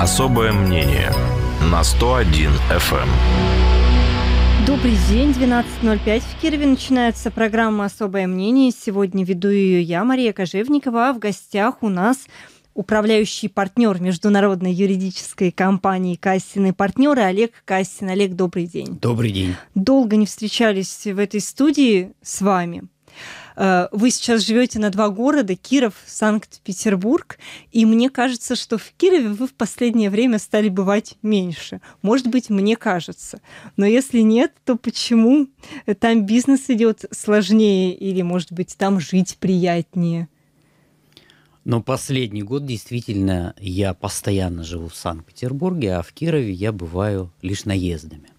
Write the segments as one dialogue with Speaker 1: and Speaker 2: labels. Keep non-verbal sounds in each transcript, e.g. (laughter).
Speaker 1: Особое мнение на 101 FM. Эм.
Speaker 2: Добрый день, 12.05 в Кирове начинается программа «Особое мнение». Сегодня веду ее я, Мария Кожевникова, а в гостях у нас управляющий партнер международной юридической компании «Кассин» и партнеры Олег Кассин. Олег, добрый день. Добрый день. Долго не встречались в этой студии с вами. Э, вы сейчас живете на два города, Киров, Санкт-Петербург, и мне кажется, что в Кирове вы в последнее время стали бывать меньше. Может быть, мне кажется. Но если нет, то почему там бизнес идет сложнее или, может быть, там жить приятнее?
Speaker 1: Но последний год действительно я постоянно живу в Санкт-Петербурге, а в Кирове я бываю лишь наездами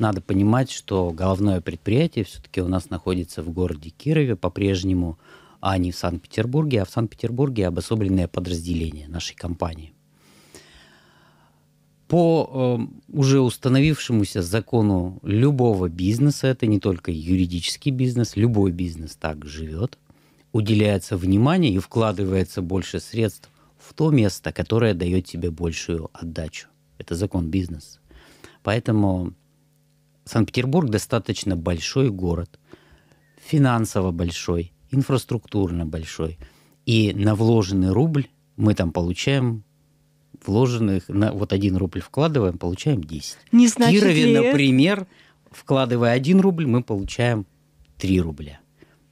Speaker 1: надо понимать, что головное предприятие все-таки у нас находится в городе Кирове по-прежнему, а не в Санкт-Петербурге, а в Санкт-Петербурге обособленное подразделение нашей компании. По э, уже установившемуся закону любого бизнеса, это не только юридический бизнес, любой бизнес так живет, уделяется внимание и вкладывается больше средств в то место, которое дает тебе большую отдачу. Это закон бизнеса. Поэтому Санкт-Петербург достаточно большой город, финансово большой, инфраструктурно большой. И на вложенный рубль мы там получаем вложенных, на, вот один рубль вкладываем, получаем 10.
Speaker 2: Не значит Кирове, ли... например,
Speaker 1: вкладывая один рубль, мы получаем 3 рубля.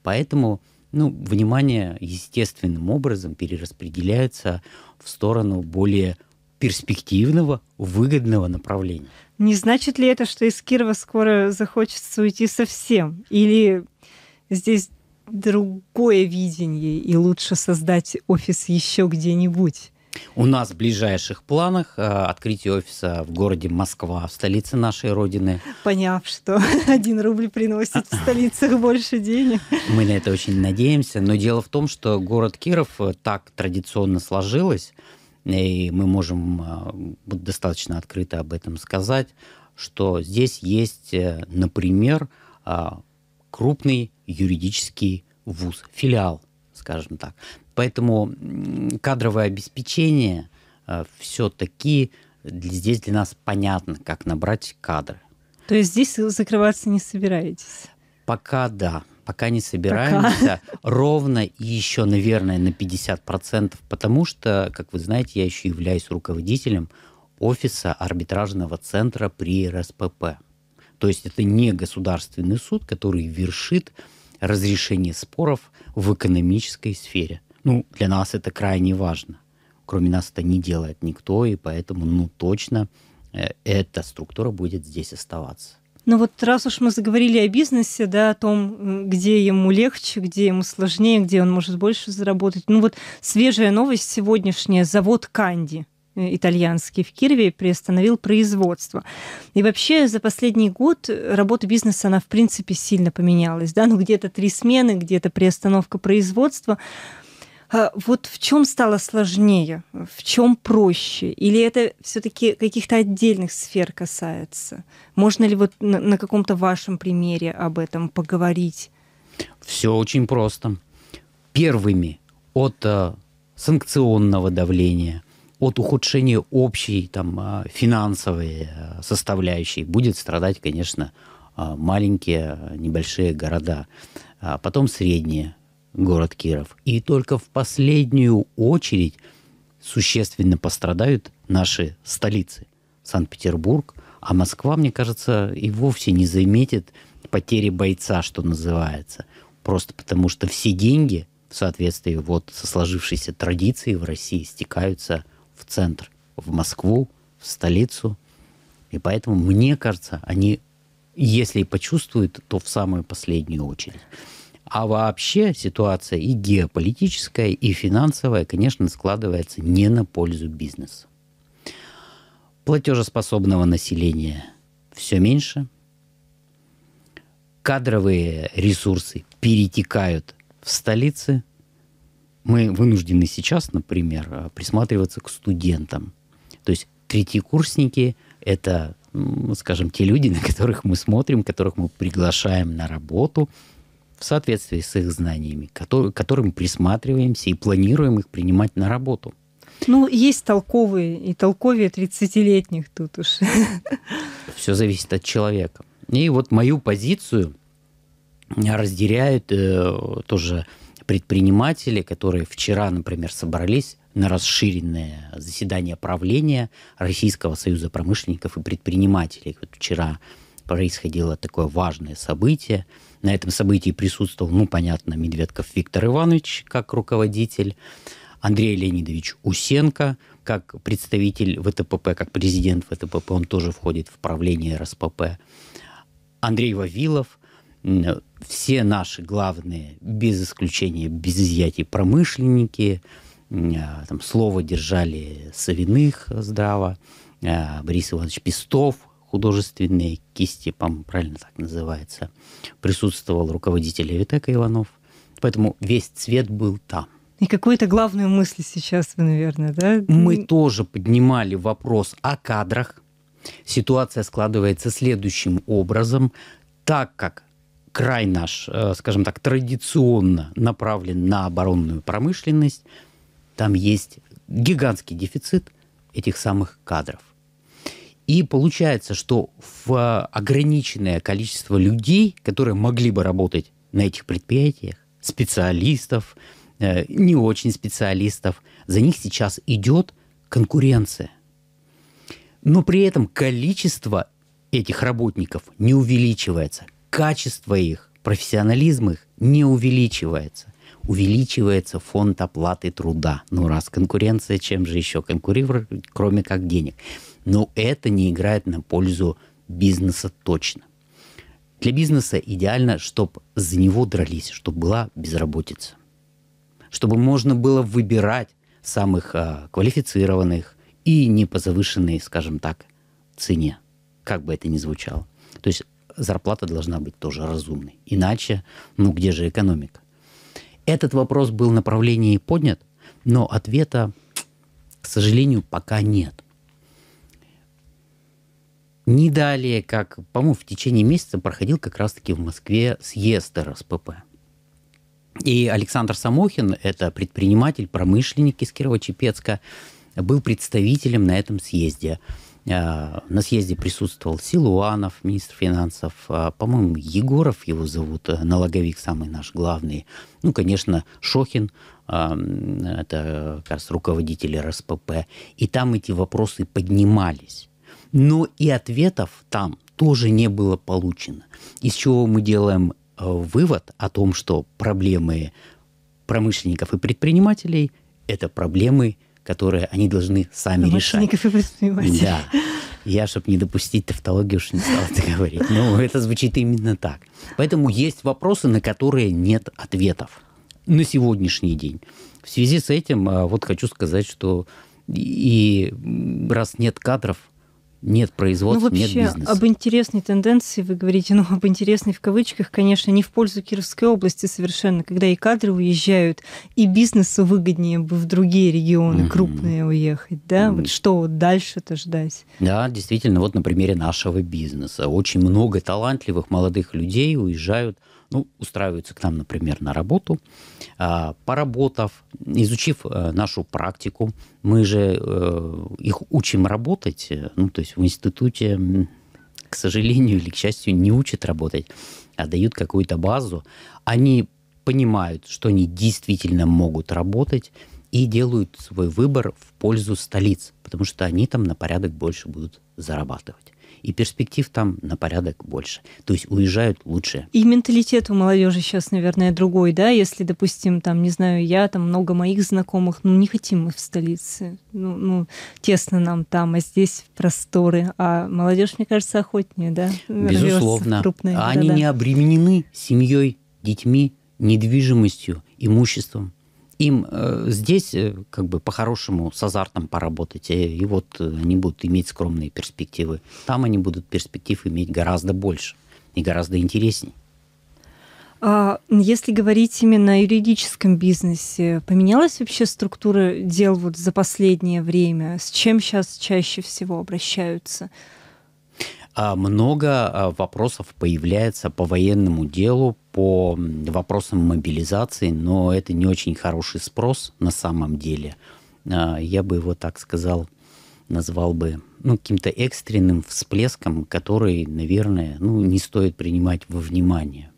Speaker 1: Поэтому ну, внимание естественным образом перераспределяется в сторону более перспективного, выгодного направления.
Speaker 2: Не значит ли это, что из Кирова скоро захочется уйти совсем? Или здесь другое видение, и лучше создать офис еще где-нибудь?
Speaker 1: У нас в ближайших планах э, открытие офиса в городе Москва, в столице нашей Родины.
Speaker 2: Поняв, что (laughs) один рубль приносит в столицах (laughs) больше денег.
Speaker 1: Мы на это очень надеемся. Но дело в том, что город Киров э, так традиционно сложилось, и мы можем э, достаточно открыто об этом сказать, что здесь есть, э, например, а, крупный юридический вуз, филиал, скажем так. Поэтому кадровое обеспечение э, все-таки здесь для нас понятно, как набрать кадры.
Speaker 2: То есть здесь закрываться не собираетесь?
Speaker 1: Пока да пока не собираемся. Пока. Ровно и еще, наверное, на 50%, потому что, как вы знаете, я еще являюсь руководителем офиса арбитражного центра при РСПП. То есть это не государственный суд, который вершит разрешение споров в экономической сфере. Ну, для нас это крайне важно. Кроме нас это не делает никто, и поэтому, ну, точно э, эта структура будет здесь оставаться.
Speaker 2: Ну вот раз уж мы заговорили о бизнесе, да, о том, где ему легче, где ему сложнее, где он может больше заработать. Ну вот свежая новость сегодняшняя. Завод Канди итальянский в Кирве приостановил производство. И вообще за последний год работа бизнеса, она в принципе сильно поменялась. Да? Ну где-то три смены, где-то приостановка производства. А, вот в чем стало сложнее, в чем проще? Или это все-таки каких-то отдельных сфер касается? Можно ли вот на, на каком-то вашем примере об этом поговорить?
Speaker 1: Все очень просто. Первыми от а, санкционного давления, от ухудшения общей там, э, финансовой э, составляющей будет страдать, конечно, маленькие, небольшие города, а потом средние город Киров. И только в последнюю очередь существенно пострадают наши столицы. Санкт-Петербург, а Москва, мне кажется, и вовсе не заметит потери бойца, что называется. Просто потому что все деньги в соответствии вот со сложившейся традицией в России стекаются в центр, в Москву, в столицу. И поэтому, мне кажется, они, если и почувствуют, то в самую последнюю очередь. А вообще ситуация и геополитическая, и финансовая, конечно, складывается не на пользу бизнеса. Платежеспособного населения все меньше. Кадровые ресурсы перетекают в столицы. Мы вынуждены сейчас, например, присматриваться к студентам. То есть третьекурсники – это, скажем, те люди, (laughs) на которых мы смотрим, которых мы приглашаем на работу – в соответствии с их знаниями, который, которым присматриваемся и планируем их принимать на работу.
Speaker 2: Ну, есть толковые и толковые 30-летних тут уж.
Speaker 1: (laughs) Все зависит от человека. И вот мою позицию разделяют э, тоже предприниматели, которые вчера, например, собрались на расширенное заседание правления Российского союза промышленников и предпринимателей. Вот вчера происходило такое важное событие – на этом событии присутствовал, ну, понятно, Медведков Виктор Иванович как руководитель, Андрей Леонидович Усенко как представитель ВТПП, как президент ВТПП, он тоже входит в правление РСПП, Андрей Вавилов, все наши главные, без исключения, без изъятий, промышленники, э, там слово держали Савиных здраво, э, Борис Иванович Пестов, художественные кисти, по-моему, правильно так называется, присутствовал руководитель Левитека Иванов. Поэтому весь цвет был там.
Speaker 2: И какую-то главную мысль сейчас вы, наверное, да? Мы
Speaker 1: тоже поднимали вопрос о кадрах. Ситуация складывается следующим образом. Так как край наш, э, скажем так, традиционно направлен на оборонную промышленность, там есть гигантский дефицит этих самых кадров. И получается, что в э, ограниченное количество людей, которые могли бы работать на этих предприятиях, специалистов, э, не очень специалистов, за них сейчас идет конкуренция. Но при этом количество этих работников не увеличивается, качество их, профессионализм их не увеличивается. Увеличивается фонд оплаты труда. Ну раз конкуренция, чем же еще конкурировать, кроме как денег но это не играет на пользу бизнеса точно. Для бизнеса идеально, чтобы за него дрались, чтобы была безработица, чтобы можно было выбирать самых а, квалифицированных и не по завышенной, скажем так, цене, как бы это ни звучало. То есть зарплата должна быть тоже разумной. Иначе, ну где же экономика? Этот вопрос был направлении поднят, но ответа, к сожалению, пока нет. Не далее, как, по-моему, в течение месяца проходил как раз-таки в Москве съезд РСПП. И Александр Самохин, это предприниматель, промышленник из Кирово-Чепецка, был представителем на этом съезде. А, на съезде присутствовал Силуанов, министр финансов, а, по-моему, Егоров его зовут, э, налоговик самый наш главный. Ну, конечно, Шохин, а, это как раз руководитель РСПП. И там эти вопросы поднимались но и ответов там тоже не было получено. Из чего мы делаем э, вывод о том, что проблемы промышленников и предпринимателей – это проблемы, которые они должны сами решать. Промышленников и
Speaker 2: предпринимателей. Да.
Speaker 1: Я, чтобы не допустить тавтологию, уж не стал это говорить. Но ну, это звучит именно так. Поэтому есть вопросы, на которые нет ответов на сегодняшний день. В связи с этим э, вот хочу сказать, что и раз нет кадров – нет производства, ну, вообще, нет бизнеса. об
Speaker 2: интересной тенденции вы говорите, ну, об интересной в кавычках, конечно, не в пользу Кировской области совершенно, когда и кадры уезжают, и бизнесу выгоднее бы в другие регионы mm-hmm. крупные уехать, да? Mm-hmm. Вот что дальше-то ждать?
Speaker 1: Да, действительно, вот на примере нашего бизнеса. Очень много талантливых молодых людей уезжают ну, устраиваются к нам, например, на работу. А, поработав, изучив э, нашу практику, мы же э, их учим работать, э, ну, то есть в институте, к сожалению или к счастью, не учат работать, а дают какую-то базу. Они понимают, что они действительно могут работать и делают свой выбор в пользу столиц, потому что они там на порядок больше будут зарабатывать и перспектив там на порядок больше. То есть уезжают лучше.
Speaker 2: И менталитет у молодежи сейчас, наверное, другой, да? Если, допустим, там, не знаю, я, там много моих знакомых, ну, не хотим мы в столице, ну, ну тесно нам там, а здесь просторы. А молодежь, мне кажется, охотнее, да? Безусловно. Крупные, а они да, да. не
Speaker 1: обременены семьей, детьми, недвижимостью, имуществом им э, здесь э, как бы по-хорошему с азартом поработать, и, э, и вот они будут иметь скромные перспективы. Там они будут перспектив иметь гораздо больше и гораздо интересней.
Speaker 2: А, ну, если говорить именно о юридическом бизнесе, поменялась вообще структура дел вот за последнее время? С чем сейчас чаще всего обращаются?
Speaker 1: А, много а, вопросов появляется по военному делу, по вопросам мобилизации, но это не очень хороший спрос на самом деле. А, я бы его так сказал, назвал бы ну, каким-то экстренным всплеском, который, наверное, ну, не стоит принимать во внимание.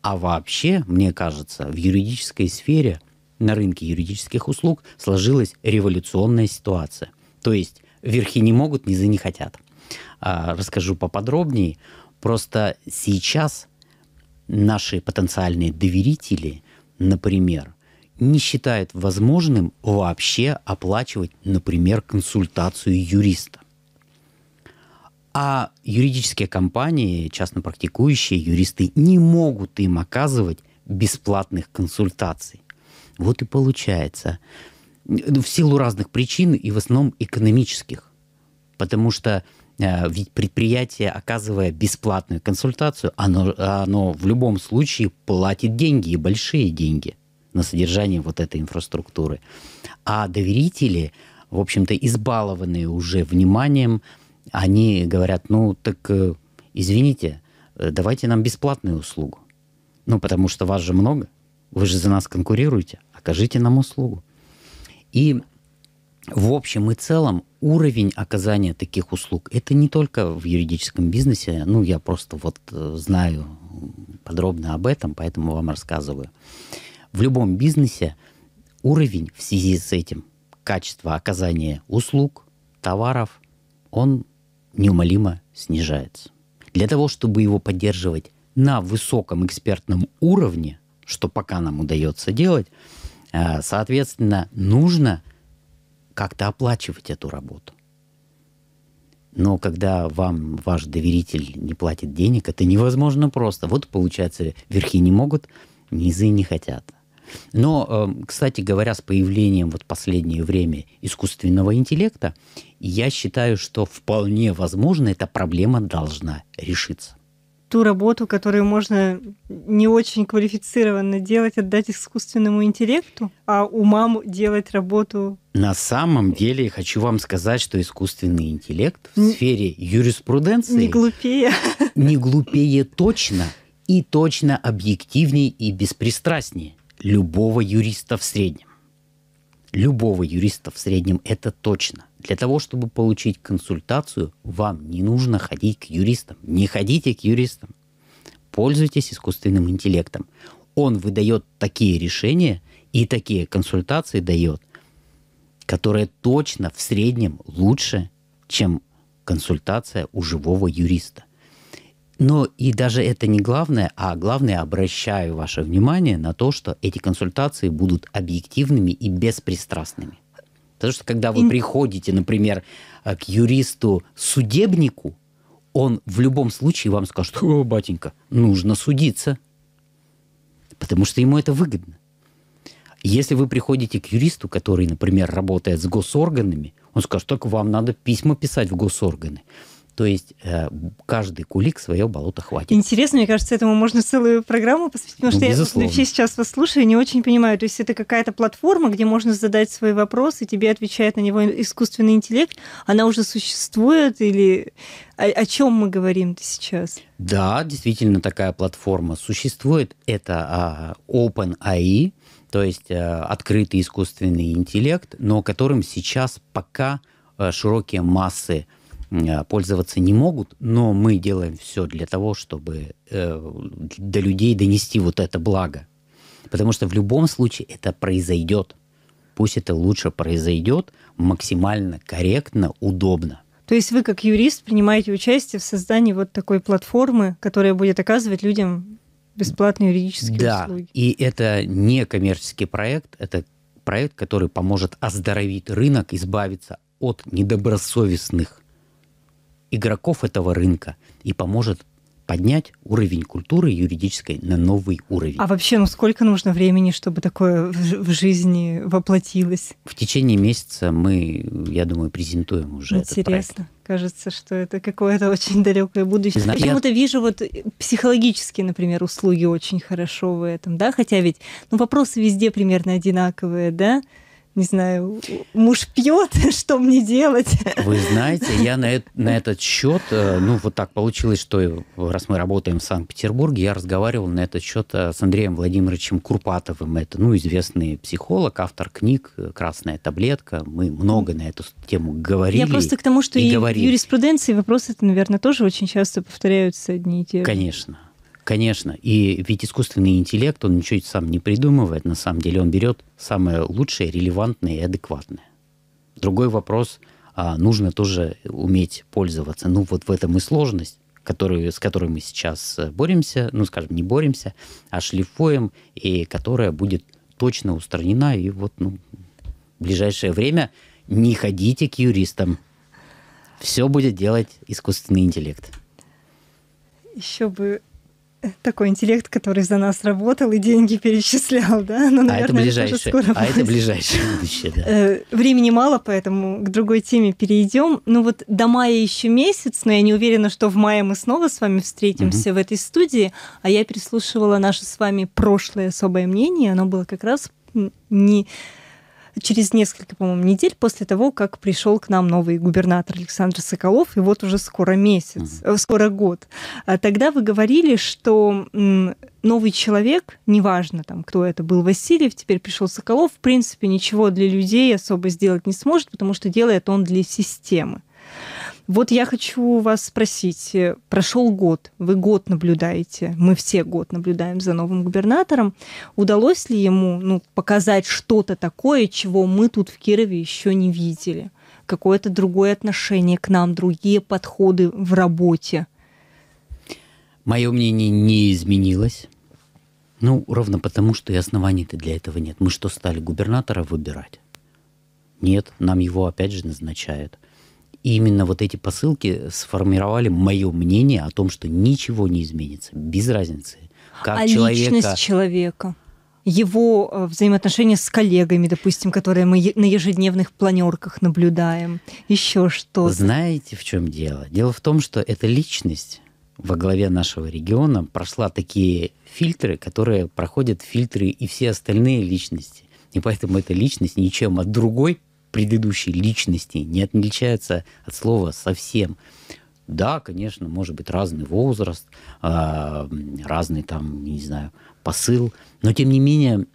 Speaker 1: А вообще, мне кажется, в юридической сфере, на рынке юридических услуг сложилась революционная ситуация. То есть верхи не могут, низы не хотят. А, расскажу поподробнее. Просто сейчас наши потенциальные доверители, например, не считают возможным вообще оплачивать, например, консультацию юриста. А юридические компании, частно практикующие юристы, не могут им оказывать бесплатных консультаций. Вот и получается. Ну, в силу разных причин и в основном экономических. Потому что Э, ведь предприятие, оказывая бесплатную консультацию, оно, оно в любом случае платит деньги, и большие деньги на содержание вот этой инфраструктуры. А доверители, в общем-то, избалованные уже вниманием, они говорят, ну так э, извините, э, давайте нам бесплатную услугу. Ну, потому что вас же много, вы же за нас конкурируете, окажите нам услугу. И в общем и целом уровень оказания таких услуг, это не только в юридическом бизнесе, ну, я просто вот э, знаю подробно об этом, поэтому вам рассказываю. В любом бизнесе уровень в связи с этим качества оказания услуг, товаров, он неумолимо снижается. Для того, чтобы его поддерживать на высоком экспертном уровне, что пока нам удается делать, э, соответственно, нужно – как-то оплачивать эту работу. Но когда вам ваш доверитель не платит денег, это невозможно просто. Вот получается, верхи не могут, низы не хотят. Но, э, кстати говоря, с появлением вот последнее время искусственного интеллекта, я считаю, что вполне возможно эта проблема должна решиться
Speaker 2: ту работу, которую можно не очень квалифицированно делать, отдать искусственному интеллекту, а умам делать работу.
Speaker 1: На самом деле, я хочу вам сказать, что искусственный интеллект в не, сфере юриспруденции не
Speaker 2: глупее.
Speaker 1: Не глупее точно и точно объективнее и беспристрастнее любого юриста в среднем. Любого юриста в среднем это точно. Для того, чтобы получить консультацию, вам не нужно ходить к юристам. Не ходите к юристам. Пользуйтесь искусственным интеллектом. Он выдает такие решения и такие консультации дает, которые точно в среднем лучше, чем консультация у живого юриста. Но и даже это не главное, а главное обращаю ваше внимание на то, что эти консультации будут объективными и беспристрастными. Потому что когда вы приходите, например, э, к юристу-судебнику, он в любом случае вам скажет, о, батенька, нужно судиться, потому что ему это выгодно. Если вы приходите к юристу, который, например, работает с госорганами, он скажет, так вам надо письма писать в госорганы. То есть э, каждый кулик свое болото хватит.
Speaker 2: Интересно, мне кажется, этому можно целую программу посвятить, потому что безусловно. я вообще сейчас вас слушаю и не очень понимаю. То есть это какая-то платформа, где можно задать свой вопрос, и тебе отвечает на него искусственный интеллект. Она уже существует или о, о чем мы говорим сейчас?
Speaker 1: Да, действительно такая платформа существует. Это а, OpenAI, то есть э, открытый искусственный интеллект, но которым сейчас пока э, широкие массы Э, пользоваться не могут, но мы делаем все для того, чтобы э, до людей донести вот это благо. Потому что в любом случае это произойдет. Пусть это лучше произойдет максимально корректно, удобно.
Speaker 2: То есть вы как юрист принимаете участие в создании вот такой платформы, которая будет оказывать людям бесплатные юридические да, услуги. Да,
Speaker 1: и это не коммерческий проект, это проект, который поможет оздоровить рынок, избавиться от недобросовестных игроков этого рынка и поможет поднять уровень культуры юридической на новый уровень.
Speaker 2: А вообще, ну сколько нужно времени, чтобы такое в, жизни воплотилось?
Speaker 1: В течение месяца мы, я думаю, презентуем уже Интересно. этот
Speaker 2: проект. Кажется, что это какое-то очень далекое будущее. Знаю, Почему-то я... вижу вот э, психологические, например, услуги очень хорошо в этом, да? Хотя ведь ну, вопросы везде примерно одинаковые, да? не знаю, муж пьет, (laughs) что мне делать?
Speaker 1: Вы знаете, я на, это, на этот счет, э, ну вот так получилось, что раз мы работаем в Санкт-Петербурге, я разговаривал на этот счет э, с Андреем Владимировичем Курпатовым. Это, ну, известный психолог, автор книг э, «Красная таблетка». Мы много на эту тему говорили. Я просто к тому, что и, и в
Speaker 2: юриспруденции вопросы, наверное, тоже очень часто повторяются одни и
Speaker 1: те же. Конечно. Конечно, и ведь искусственный интеллект, он ничего сам не придумывает, на самом деле он берет самое лучшее, релевантное и адекватное. Другой вопрос, а нужно тоже уметь пользоваться. Ну вот в этом и сложность, которую, с которой мы сейчас э, боремся, ну скажем, не боремся, а шлифуем, и которая будет точно устранена, и вот ну, в ближайшее время не ходите к юристам. Все будет делать искусственный интеллект.
Speaker 2: Еще бы такой интеллект, который за нас работал и деньги перечислял, да? Но, ну, наверное, а это ближайшее. Это скоро а будет. это ближайшее (laughs) будущее, да. Э, времени мало, поэтому к другой теме перейдем. Ну вот до мая еще месяц, но я не уверена, что в мае мы снова с вами встретимся угу. в этой студии. А я переслушивала наше с вами прошлое особое мнение. Оно было как раз не через несколько, по-моему, недель после того, как пришел к нам новый губернатор Александр Соколов, и вот уже скоро месяц, mm-hmm. скоро год. А тогда вы говорили, что новый человек, неважно там, кто это был, Васильев, теперь пришел Соколов, в принципе, ничего для людей особо сделать не сможет, потому что делает он для системы. Вот я хочу вас спросить, э, прошел год, вы год наблюдаете, мы все год наблюдаем за новым губернатором. Удалось ли ему ну, показать что-то такое, чего мы тут в Кирове еще не видели? Какое-то другое отношение к нам, другие подходы в работе?
Speaker 1: Мое мнение не изменилось. Ну, ровно потому, что и оснований-то для этого нет. Мы что, стали губернатора выбирать? Нет, нам его опять же назначают. И именно вот эти посылки сформировали мое мнение о том, что ничего не изменится, без разницы. Как а человека... личность
Speaker 2: человека? его э, взаимоотношения с коллегами, допустим, которые мы на ежедневных планерках наблюдаем,
Speaker 1: еще что Знаете, в чем дело? Дело в том, что эта личность во главе нашего региона прошла такие фильтры, которые проходят фильтры и все остальные личности. И поэтому эта личность ничем от другой предыдущей личности, не отличается от слова совсем. Да, конечно, может быть разный возраст, а, разный там, не знаю, посыл, но тем не менее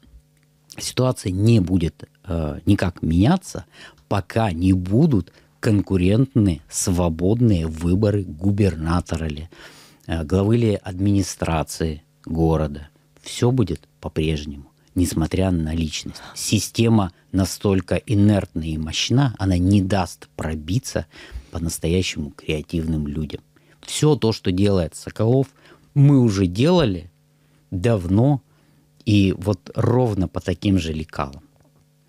Speaker 1: ситуация не будет а, никак меняться, пока не будут конкурентные свободные выборы губернатора ли, а, главы ли администрации города. Все будет по-прежнему несмотря на личность. Система настолько инертна и мощна, она не даст пробиться по-настоящему креативным людям. Все то, что делает Соколов, мы уже делали давно и вот ровно по таким же лекалам.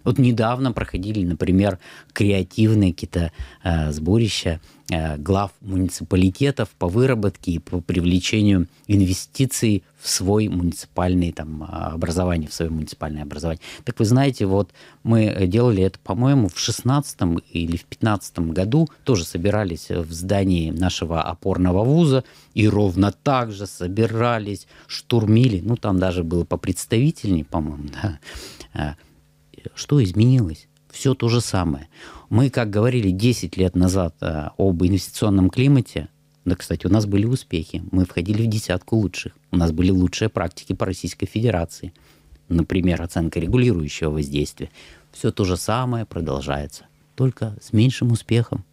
Speaker 1: Вот недавно проходили, например, креативные какие-то э, сборища э, глав муниципалитетов по выработке и по привлечению инвестиций в свой муниципальный там а, образование, в свое муниципальное образование. Так вы знаете, вот мы делали это, по-моему, в 16 или в 15 году, тоже собирались в здании нашего опорного вуза и ровно так же собирались, штурмили, ну там даже было по попредставительнее, по-моему, да, э, что изменилось? Все то же самое. Мы, как говорили 10 лет назад э, об инвестиционном климате, да, кстати, у нас были успехи. Мы входили в десятку лучших. У нас были лучшие практики по Российской Федерации. Например, оценка регулирующего воздействия. Все то же самое продолжается, только с меньшим успехом.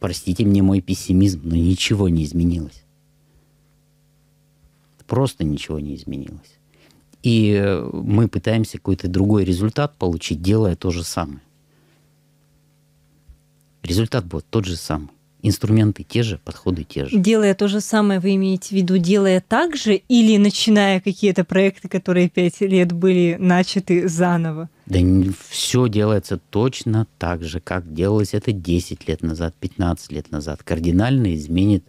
Speaker 1: Простите мне мой пессимизм, но ничего не изменилось. Просто ничего не изменилось. И мы пытаемся какой-то другой результат получить, делая то же самое. Результат будет тот же самый. Инструменты те же, подходы те же.
Speaker 2: Делая то же самое, вы имеете в виду, делая так же или начиная какие-то проекты, которые пять лет были начаты заново?
Speaker 1: Да все делается точно так же, как делалось это 10 лет назад, 15 лет назад. Кардинально изменит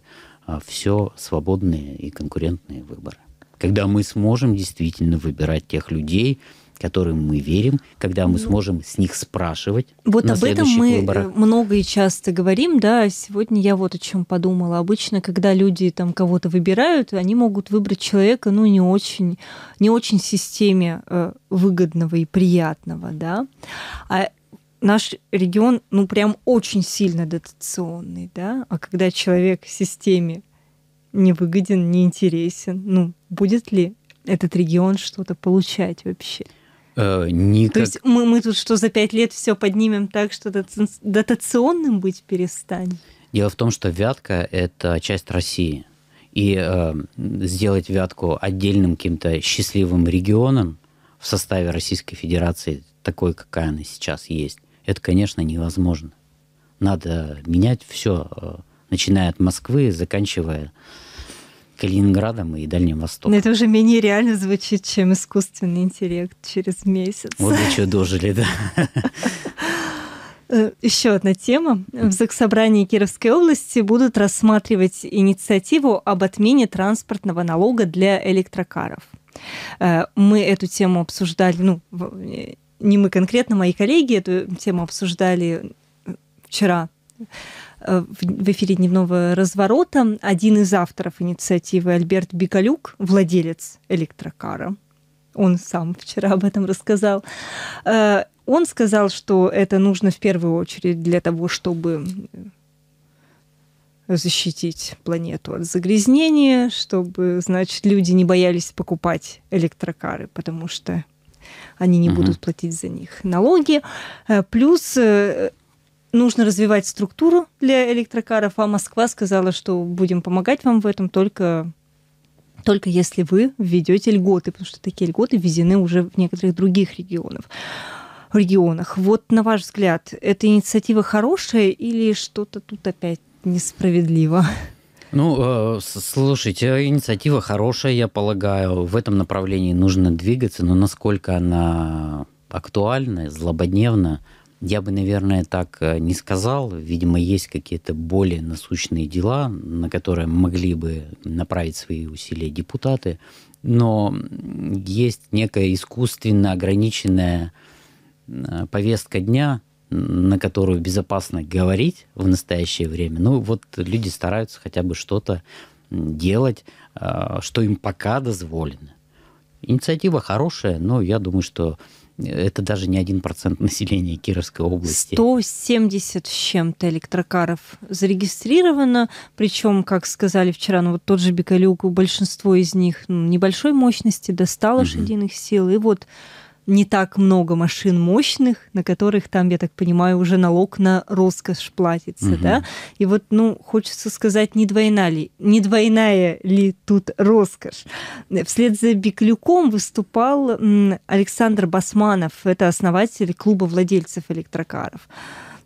Speaker 1: а, все свободные и конкурентные выборы когда мы сможем действительно выбирать тех людей, которым мы верим, когда мы сможем с них спрашивать. Вот на об этом мы э, выборах.
Speaker 2: много и часто говорим, да. Сегодня я вот о чем подумала. Обычно, когда люди там кого-то выбирают, они могут выбрать человека, ну не очень, не очень системе э, выгодного и приятного, да. А наш регион, ну прям очень сильно дотационный, да. А когда человек в системе невыгоден, неинтересен, ну будет ли этот регион что-то получать вообще?
Speaker 1: Э, никак... То есть
Speaker 2: мы, мы тут что за пять лет все поднимем так, что дотационным быть перестанет?
Speaker 1: Дело в том, что Вятка – это часть России. И э, сделать Вятку отдельным каким-то счастливым регионом в составе Российской Федерации, такой, какая она сейчас есть, это, конечно, невозможно. Надо менять все, э, начиная от Москвы, заканчивая Калининградом и Дальним Востоком. Но это
Speaker 2: уже менее реально звучит, чем искусственный интеллект через месяц. Вот до
Speaker 1: что дожили, да.
Speaker 2: Э, еще одна тема. В Заксобрании Кировской области будут рассматривать инициативу об отмене транспортного налога для электрокаров. Э, мы эту тему обсуждали, ну, э, не мы конкретно, мои коллеги эту тему обсуждали вчера Э, в эфире дневного разворота один из авторов инициативы Альберт Бикалюк, владелец электрокара. Он сам вчера об этом рассказал. Э, он сказал, что это нужно в первую очередь для того, чтобы защитить планету от загрязнения, чтобы, значит, люди не боялись покупать электрокары, потому что они не угу. будут платить за них налоги. Э, плюс нужно развивать структуру для электрокаров, а Москва сказала, что будем помогать вам в этом только только если вы введете льготы, потому что такие льготы введены уже в некоторых других регионах. регионах. Вот, на ваш взгляд, эта инициатива хорошая или что-то тут опять несправедливо?
Speaker 1: Ну, э, слушайте, инициатива хорошая, я полагаю. В этом направлении нужно двигаться, но насколько она актуальна, злободневна, я бы, наверное, так э, не сказал. Видимо, есть какие-то более насущные дела, на которые могли бы направить свои усилия депутаты. Но есть некая искусственно ограниченная э, повестка дня, на которую безопасно говорить в настоящее время. Ну вот люди стараются хотя бы что-то делать, э, что им пока дозволено. Инициатива хорошая, но я думаю, что это даже не один процент населения Кировской области.
Speaker 2: 170 с чем-то электрокаров зарегистрировано, причем, как сказали вчера, ну вот тот же Бекалюк, большинство из них ну, небольшой мощности, достало 100 лошадиных сил, и вот не так много машин мощных, на которых там, я так понимаю, уже налог на роскошь платится, угу. да? И вот, ну, хочется сказать, не двойна ли, не двойная ли тут роскошь? Вслед за Беклюком выступал Александр Басманов, это основатель клуба владельцев электрокаров.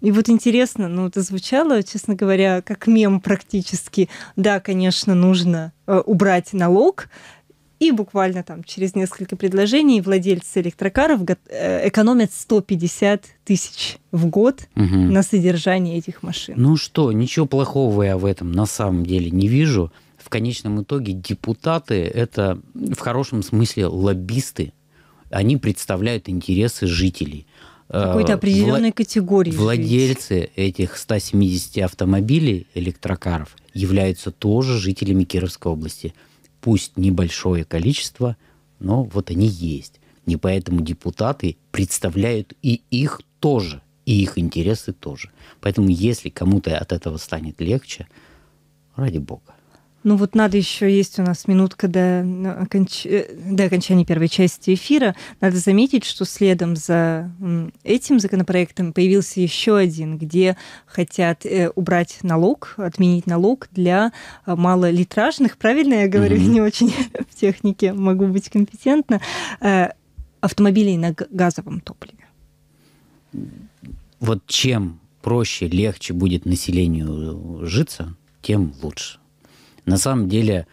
Speaker 2: И вот интересно, ну, это звучало, честно говоря, как мем практически. Да, конечно, нужно э, убрать налог, и буквально там через несколько предложений владельцы электрокаров э, экономят 150 тысяч в год угу. на содержание этих машин. Ну
Speaker 1: что, ничего плохого я в этом на самом деле не вижу. В конечном итоге депутаты это в хорошем смысле лоббисты. Они представляют интересы жителей э, какой-то определенной Вла- категории. Владельцы жить. этих 170 автомобилей, электрокаров, являются тоже жителями Кировской области пусть небольшое количество, но вот они есть. Не поэтому депутаты представляют и их тоже, и их интересы тоже. Поэтому если кому-то от этого станет легче, ради бога.
Speaker 2: Ну вот надо еще есть у нас минутка до, э, оконч... Э, до окончания первой части эфира. Надо заметить, что следом за этим законопроектом появился еще один, где хотят э, убрать налог, отменить налог для малолитражных. Правильно я говорю? Mm-hmm. Не очень (laughs) в технике могу быть компетентна. Автомобилей на газовом топливе.
Speaker 1: Вот чем проще, легче будет населению житься, тем лучше. На самом деле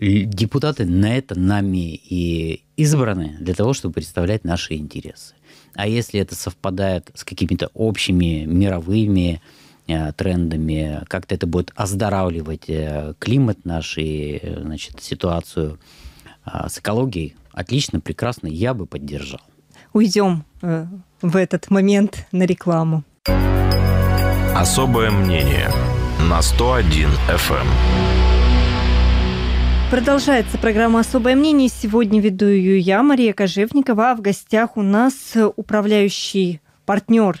Speaker 1: депутаты на это нами и избраны для того, чтобы представлять наши интересы. А если это совпадает с какими-то общими мировыми э, трендами, как-то это будет оздоравливать э, климат наш и значит, ситуацию а, с экологией, отлично, прекрасно, я бы поддержал.
Speaker 2: Уйдем э, в этот момент на рекламу.
Speaker 1: Особое мнение на 101 FM.
Speaker 2: Продолжается программа «Особое мнение». Сегодня веду ее я, Мария Кожевникова. А в гостях у нас управляющий партнер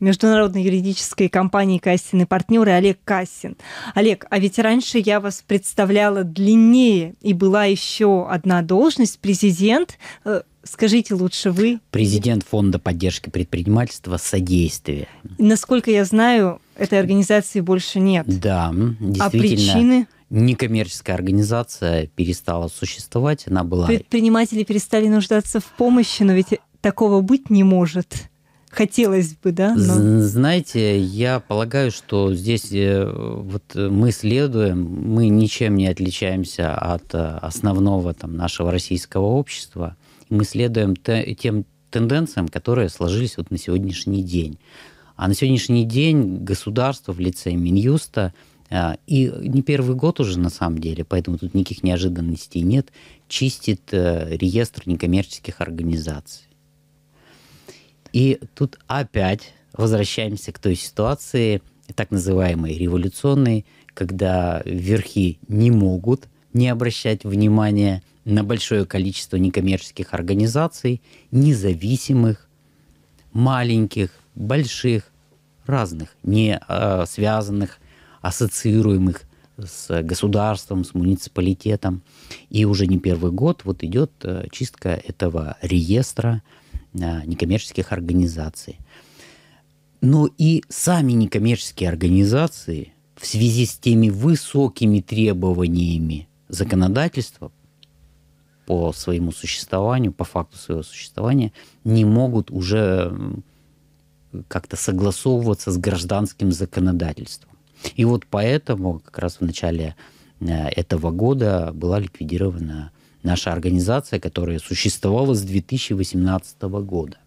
Speaker 2: международной юридической компании «Кассин и партнеры» Олег Кассин. Олег, а ведь раньше я вас представляла длиннее, и была еще одна должность – президент. Э, скажите лучше вы.
Speaker 1: Президент Фонда поддержки предпринимательства «Содействие».
Speaker 2: Насколько я знаю, этой организации больше нет.
Speaker 1: Да, а действительно. А причины? некоммерческая организация перестала существовать, она была...
Speaker 2: Предприниматели перестали нуждаться в помощи, но ведь такого быть не может. Хотелось бы, да? Но...
Speaker 1: Знаете, я полагаю, что здесь э, вот мы следуем, мы ничем не отличаемся от э, основного там, нашего российского общества. Мы следуем тем тенденциям, которые сложились вот на сегодняшний день. А на сегодняшний день государство в лице Минюста – а, и не первый год уже на самом деле, поэтому тут никаких неожиданностей нет, чистит э, реестр некоммерческих организаций. И тут опять возвращаемся к той ситуации, так называемой революционной, когда верхи не могут не обращать внимания на большое количество некоммерческих организаций, независимых, маленьких, больших, разных, не э, связанных ассоциируемых с государством, с муниципалитетом. И уже не первый год вот идет э, чистка этого реестра э, некоммерческих организаций. Но и сами некоммерческие организации в связи с теми высокими требованиями законодательства по своему существованию, по факту своего существования, не могут уже как-то согласовываться с гражданским законодательством. И вот поэтому как раз в начале э, этого года была ликвидирована наша организация, которая существовала с 2018 года.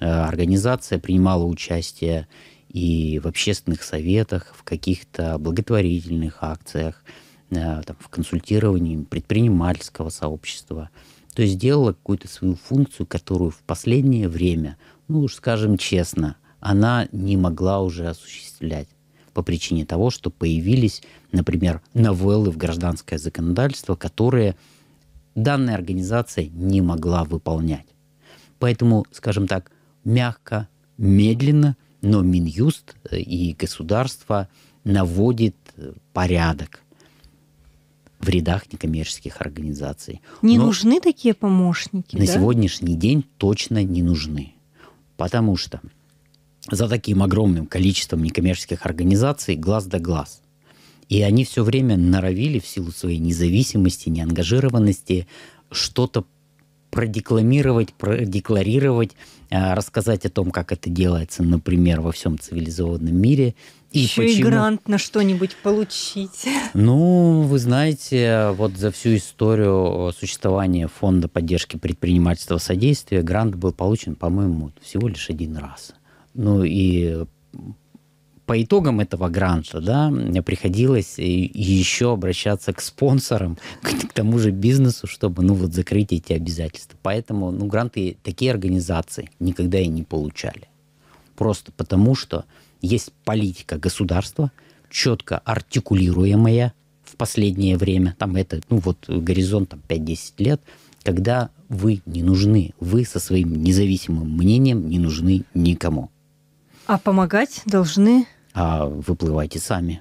Speaker 1: Э, организация принимала участие и в общественных советах, в каких-то благотворительных акциях, э, там, в консультировании предпринимательского сообщества. То есть делала какую-то свою функцию, которую в последнее время, ну уж скажем честно, она не могла уже осуществлять по причине того, что появились, например, новеллы в гражданское законодательство, которые данная организация не могла выполнять. Поэтому, скажем так, мягко, медленно, но Минюст э, и государство наводит э, порядок в рядах некоммерческих организаций. Не Но нужны
Speaker 2: такие помощники? На да?
Speaker 1: сегодняшний день точно не нужны. Потому что за таким огромным количеством некоммерческих организаций глаз да глаз. И они все время норовили в силу своей независимости, неангажированности что-то продекламировать, продекларировать, э, рассказать о том, как это делается, например, во всем цивилизованном мире. И Еще почему... и грант
Speaker 2: на что-нибудь получить. (laughs)
Speaker 1: Ну, вы знаете, вот за всю историю э, существования Фонда поддержки предпринимательства содействия грант был получен, по-моему, всего лишь один раз. Ну и по итогам этого гранта, да, мне приходилось еще обращаться к спонсорам, (laughs) к, к тому же бизнесу, чтобы, ну, вот закрыть эти обязательства. Поэтому, ну, гранты такие организации никогда и не получали. Просто потому, что есть политика государства, четко артикулируемая в последнее время, там это, ну, вот горизонт там 5-10 лет, когда вы не нужны, вы со своим независимым мнением не нужны никому.
Speaker 2: А помогать должны?
Speaker 1: А выплывайте сами.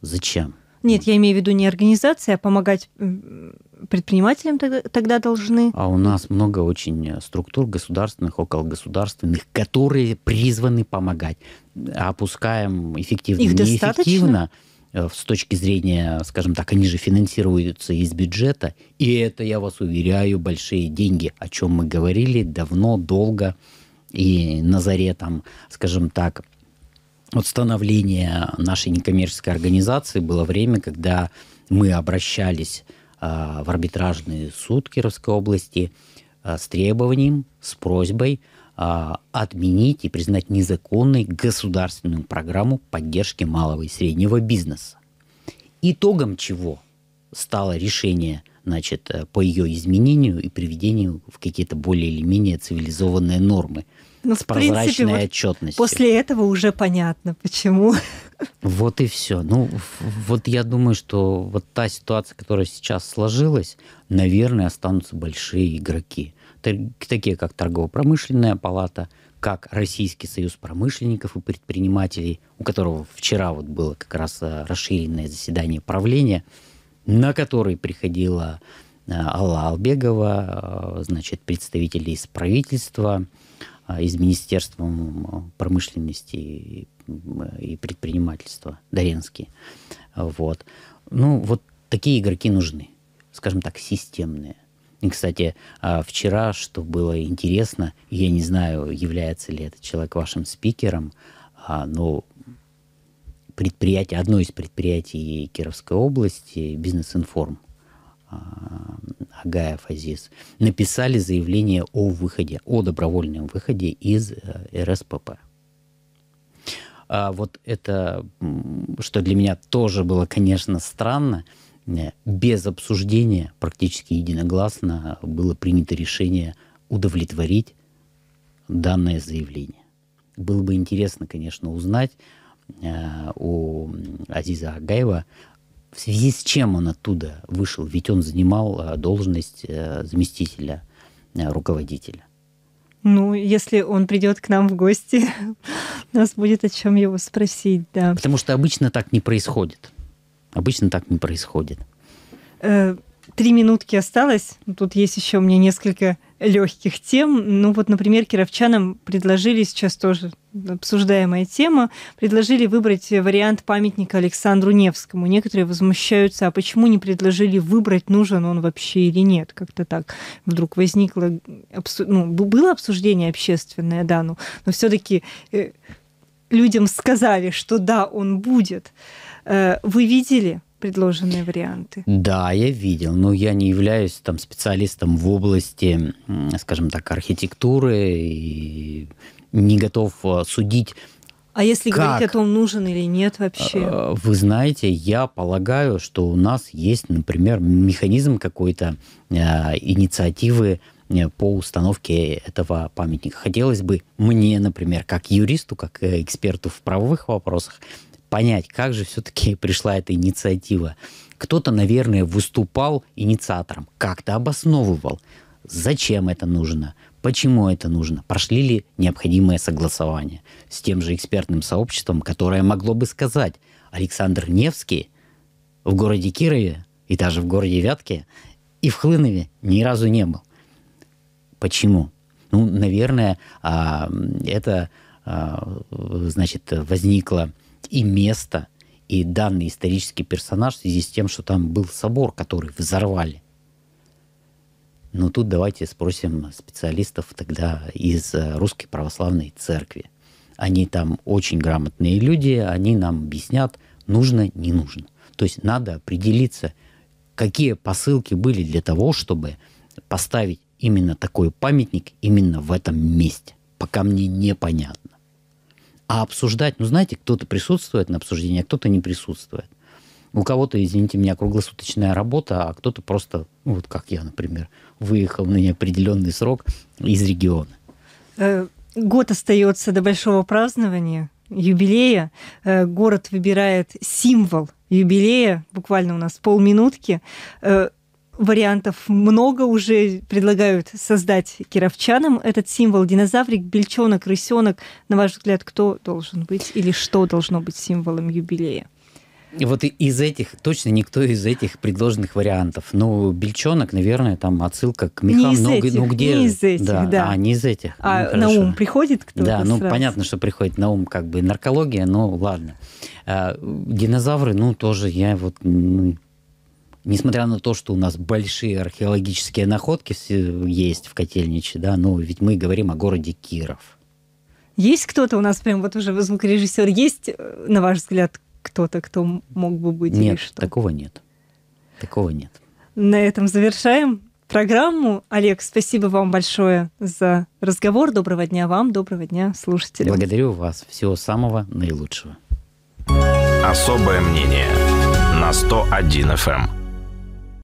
Speaker 1: Зачем?
Speaker 2: Нет, я имею в виду не организации, а помогать предпринимателям тогда, должны.
Speaker 1: А у нас много очень структур государственных, окологосударственных, которые призваны помогать. Опускаем эффективно, Их неэффективно. Достаточно? Э, с точки зрения, скажем так, они же финансируются из бюджета, и это, я вас уверяю, большие деньги, о чем мы говорили давно, долго и на заре, там, скажем так, вот становления нашей некоммерческой организации было время, когда мы обращались э, в арбитражный суд Кировской области э, с требованием, с просьбой э, отменить и признать незаконной государственную программу поддержки малого и среднего бизнеса. Итогом чего стало решение – значит, э, по ее изменению и приведению в какие-то более или менее цивилизованные нормы.
Speaker 2: Но ну, с прозрачной принципе, отчетностью. После этого уже понятно, почему.
Speaker 1: Вот и все. Ну, вот я думаю, что вот та ситуация, которая сейчас сложилась, наверное, останутся большие игроки. Такие, как торгово-промышленная палата, как Российский союз промышленников и предпринимателей, у которого вчера вот было как раз э, расширенное заседание правления – на который приходила э, Алла Албегова, э, значит, представители из правительства, э, из Министерства промышленности и предпринимательства, Доренский. Вот. Ну, вот такие игроки нужны, скажем так, системные. И, кстати, а вчера, что было интересно, я не знаю, является ли этот человек вашим спикером, а, но предприятие, одно из предприятий Кировской области, «Бизнес-информ», а, Агаев Азиз, написали заявление о выходе, о добровольном выходе из э, РСПП. А вот это, что для меня тоже было, конечно, странно, э, без обсуждения практически единогласно было принято решение удовлетворить данное заявление. Было бы интересно, конечно, узнать, Э, у Азиза Агаева, в связи с чем он оттуда вышел, ведь он занимал э, должность э, заместителя руководителя.
Speaker 2: Ну, если он придет к нам в гости, (laughs) нас будет о чем его спросить, да.
Speaker 1: Потому что обычно так не происходит. Обычно так не происходит.
Speaker 2: Три минутки осталось. Ну, тут есть еще у меня несколько легких тем. Ну вот, например, кировчанам предложили сейчас тоже обсуждаемая тема, предложили выбрать вариант памятника Александру Невскому. Некоторые возмущаются, а почему не предложили выбрать, нужен он вообще или нет. Как-то так вдруг возникло... Ну, было обсуждение общественное, да, ну, но все таки э, людям сказали, что да, он будет. Э, вы видели предложенные варианты.
Speaker 1: Да, я видел, но я не являюсь там специалистом в области, скажем так, архитектуры и не готов э, судить.
Speaker 2: А если как? говорить о том, нужен или нет вообще?
Speaker 1: Э, вы знаете, я полагаю, что у нас есть, например, механизм какой-то э, инициативы э, по установке этого памятника. Хотелось бы мне, например, как юристу, как эксперту в правовых вопросах, понять, как же все-таки (laughs) пришла эта инициатива. Кто-то, наверное, выступал инициатором, как-то обосновывал, зачем это нужно, почему это нужно, прошли ли необходимое согласование с тем же экспертным сообществом, которое могло бы сказать, Александр Невский в городе Кирове и даже в городе Вятке и в Хлынове ни разу не был. Почему? Ну, наверное, а, это, а, значит, возникло и место, и данный исторический персонаж в связи с тем, что там был собор, который взорвали. Но тут давайте спросим специалистов тогда из э, Русской Православной Церкви. Они там очень грамотные люди, они нам объяснят, нужно, не нужно. То есть надо определиться, какие посылки были для того, чтобы поставить именно такой памятник именно в этом месте. Пока мне непонятно. А обсуждать, ну, знаете, кто-то присутствует на обсуждении, а кто-то не присутствует. У кого-то, извините меня, круглосуточная работа, а кто-то просто, ну, вот как я, например, выехал на неопределенный срок из региона.
Speaker 2: Э, год остается до большого празднования, юбилея. Э, город выбирает символ юбилея, буквально у нас полминутки. Э, вариантов много уже предлагают создать кировчанам этот символ. Динозаврик, бельчонок, рысенок. На ваш взгляд, кто должен быть или что должно быть символом юбилея?
Speaker 1: Вот из этих, точно никто из этих предложенных вариантов. Ну, бельчонок, наверное, там отсылка к мехам. Не из ну, этих, ну, где... Не из этих, да. да. А, не из этих. А ну, на ум
Speaker 2: приходит кто-то Да, ну, сразу? понятно,
Speaker 1: что приходит на ум как бы наркология, но ладно. А, динозавры, ну, тоже я вот... Ну, несмотря на то, что у нас большие археологические находки э, есть в Котельниче, да, но ведь мы говорим о городе Киров.
Speaker 2: Есть кто-то у нас прям вот уже звукорежиссер, есть, э, на ваш взгляд, кто-то, кто мог бы быть? Нет,
Speaker 1: такого нет. Такого нет.
Speaker 2: На этом завершаем программу. Олег, спасибо вам большое за разговор. Доброго дня вам, доброго дня слушателям.
Speaker 1: Благодарю вас. Всего самого наилучшего. Особое мнение на 101 FM.